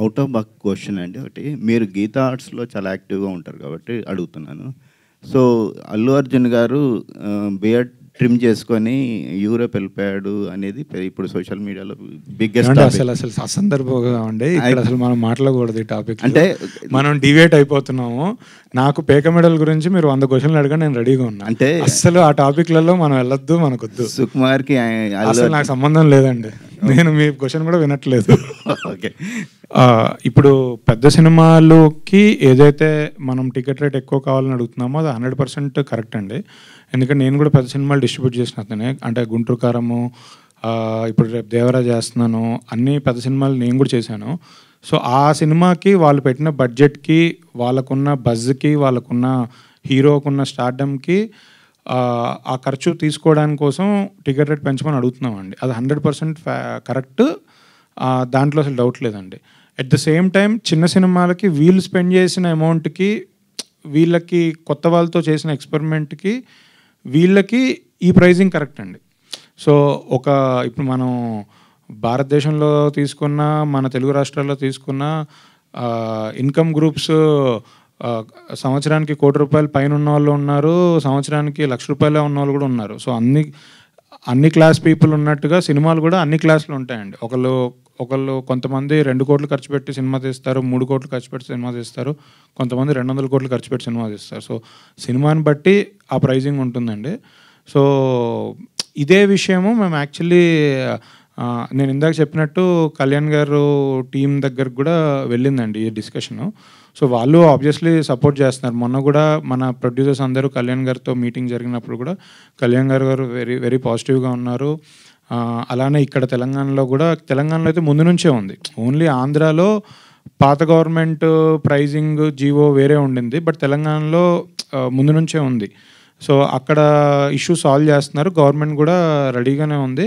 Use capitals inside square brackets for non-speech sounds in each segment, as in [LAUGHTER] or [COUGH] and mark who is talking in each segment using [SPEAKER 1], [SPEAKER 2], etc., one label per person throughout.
[SPEAKER 1] out of back question అండి ఒకటి మీరు గీతా ఆర్ట్స్లో చాలా యాక్టివ్గా ఉంటారు కాబట్టి అడుగుతున్నాను సో అల్లు అర్జున్ గారు బియర్డ్ ట్రిమ్ చేసుకొని యూరోప్ వెళ్ళిపోయాడు అనేది ఇప్పుడు సోషల్ మీడియాలో బిగ్గెస్ట్ అసలు అసలు అసందర్భంగా ఉండే ఇక్కడ అసలు మనం మాట్లాడకూడదు ఈ టాపిక్ అంటే మనం డివేట్ అయిపోతున్నాము నాకు పేక మెడల్ గురించి మీరు వంద క్వశ్చన్లు అడగండి నేను రెడీగా ఉన్నాను అంటే అసలు ఆ టాపిక్లలో మనం వెళ్ళొద్దు మనకొద్దు సుకుమార్కి అసలు నాకు సంబంధం లేదండి [LAUGHS] నేను మీ క్వశ్చన్ కూడా వినట్లేదు ఓకే ఇప్పుడు పెద్ద సినిమాలోకి ఏదైతే మనం టికెట్ రేట్ ఎక్కువ కావాలని అడుగుతున్నామో అది హండ్రెడ్ పర్సెంట్ కరెక్ట్ అండి ఎందుకంటే నేను కూడా పెద్ద సినిమాలు డిస్ట్రిబ్యూట్ చేసిన అతనే అంటే గుంటూరు కారము ఇప్పుడు రేపు దేవరాజ్ చేస్తున్నాను అన్ని పెద్ద సినిమాలు నేను కూడా చేశాను సో ఆ సినిమాకి వాళ్ళు పెట్టిన బడ్జెట్కి వాళ్ళకున్న బజ్కి వాళ్ళకున్న హీరోకున్న స్టార్డమ్కి ఆ ఖర్చు తీసుకోవడానికి కోసం టికెట్ రేట్ పెంచమని అడుగుతున్నామండి అది హండ్రెడ్ పర్సెంట్ కరెక్ట్ దాంట్లో అసలు డౌట్ లేదండి అట్ ద సేమ్ టైం చిన్న సినిమాలకి వీళ్ళు స్పెండ్ చేసిన అమౌంట్కి వీళ్ళకి కొత్త వాళ్ళతో చేసిన ఎక్స్పెరిమెంట్కి వీళ్ళకి ఈ ప్రైజింగ్ కరెక్ట్ అండి సో ఒక ఇప్పుడు మనం భారతదేశంలో తీసుకున్న మన తెలుగు రాష్ట్రాల్లో తీసుకున్న ఇన్కమ్ గ్రూప్స్ సంవత్సరానికి కోటి రూపాయలు పైన ఉన్న వాళ్ళు ఉన్నారు సంవత్సరానికి లక్ష రూపాయలే ఉన్న వాళ్ళు కూడా ఉన్నారు సో అన్ని అన్ని క్లాస్ పీపుల్ ఉన్నట్టుగా సినిమాలు కూడా అన్ని క్లాసులు ఉంటాయండి ఒకళ్ళు ఒకళ్ళు కొంతమంది రెండు కోట్లు ఖర్చు పెట్టి సినిమా తీస్తారు మూడు కోట్లు ఖర్చు పెట్టి సినిమా తీస్తారు కొంతమంది రెండు వందల కోట్లు ఖర్చు పెట్టి సినిమా తీస్తారు సో సినిమాని బట్టి ఆ ప్రైజింగ్ ఉంటుందండి సో ఇదే విషయము మేము యాక్చువల్లీ నేను ఇందాక చెప్పినట్టు కళ్యాణ్ గారు టీం దగ్గరకు కూడా వెళ్ళిందండి ఈ డిస్కషను సో వాళ్ళు ఆబ్వియస్లీ సపోర్ట్ చేస్తున్నారు మొన్న కూడా మన ప్రొడ్యూసర్స్ అందరూ కళ్యాణ్ గారితో మీటింగ్ జరిగినప్పుడు కూడా కళ్యాణ్ గారు గారు వెరీ వెరీ పాజిటివ్గా ఉన్నారు అలానే ఇక్కడ తెలంగాణలో కూడా తెలంగాణలో అయితే ముందు నుంచే ఉంది ఓన్లీ ఆంధ్రాలో పాత గవర్నమెంట్ ప్రైజింగ్ జీవో వేరే ఉండింది బట్ తెలంగాణలో ముందు నుంచే ఉంది సో అక్కడ ఇష్యూ సాల్వ్ చేస్తున్నారు గవర్నమెంట్ కూడా రెడీగానే ఉంది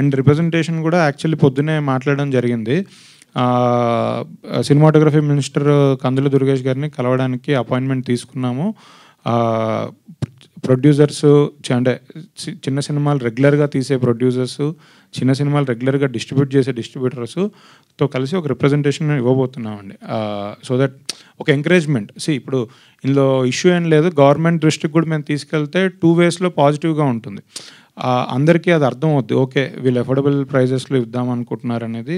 [SPEAKER 1] అండ్ రిప్రజెంటేషన్ కూడా యాక్చువల్లీ పొద్దునే మాట్లాడడం జరిగింది సినిమాటోగ్రఫీ మినిస్టర్ కందుల దుర్గేష్ గారిని కలవడానికి అపాయింట్మెంట్ తీసుకున్నాము ప్రొడ్యూసర్స్ అంటే చిన్న సినిమాలు రెగ్యులర్గా తీసే ప్రొడ్యూసర్స్ చిన్న సినిమాలు రెగ్యులర్గా డిస్ట్రిబ్యూట్ చేసే తో కలిసి ఒక రిప్రజెంటేషన్ ఇవ్వబోతున్నామండి సో దట్ ఒక ఎంకరేజ్మెంట్ సి ఇప్పుడు ఇందులో ఇష్యూ ఏం లేదు గవర్నమెంట్ దృష్టికి కూడా మేము తీసుకెళ్తే టూ వేస్లో పాజిటివ్గా ఉంటుంది అందరికీ అది అర్థం అవుద్ది ఓకే వీళ్ళు అఫోర్డబుల్ ప్రైజెస్లో ఇద్దాం అనుకుంటున్నారు అనేది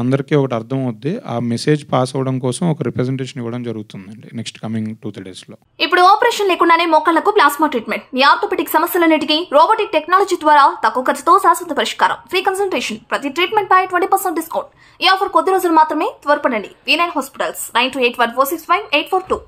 [SPEAKER 1] అందరికీ ఒకటి అర్థం అవుద్ది ఆ మెసేజ్ పాస్ అవడం కోసం ఒక రిప్రజెంటేషన్ ఇవ్వడం జరుగుతుందండి next coming two three days లో ఇప్పుడు ఆపరేషన్ లేకుండానే మొక్కలకు ప్లాస్మా ట్రీట్మెంట్ మీ ఆర్థోపెటిక్ సమస్యలన్నిటికీ రోబోటిక్ టెక్నాలజీ ద్వారా తక్కువ ఖర్చుతో శాశ్వత పరిష్కారం ఫ్రీ కన్సల్టేషన్ ప్రతి ట్రీట్మెంట్ పై ట్వంటీ పర్సెంట్ డిస్కౌంట్ ఈ ఆఫర్ కొద్ది రోజులు మాత్రమే త్వరపడండి V nine hospitals nine two eight one four six five eight four two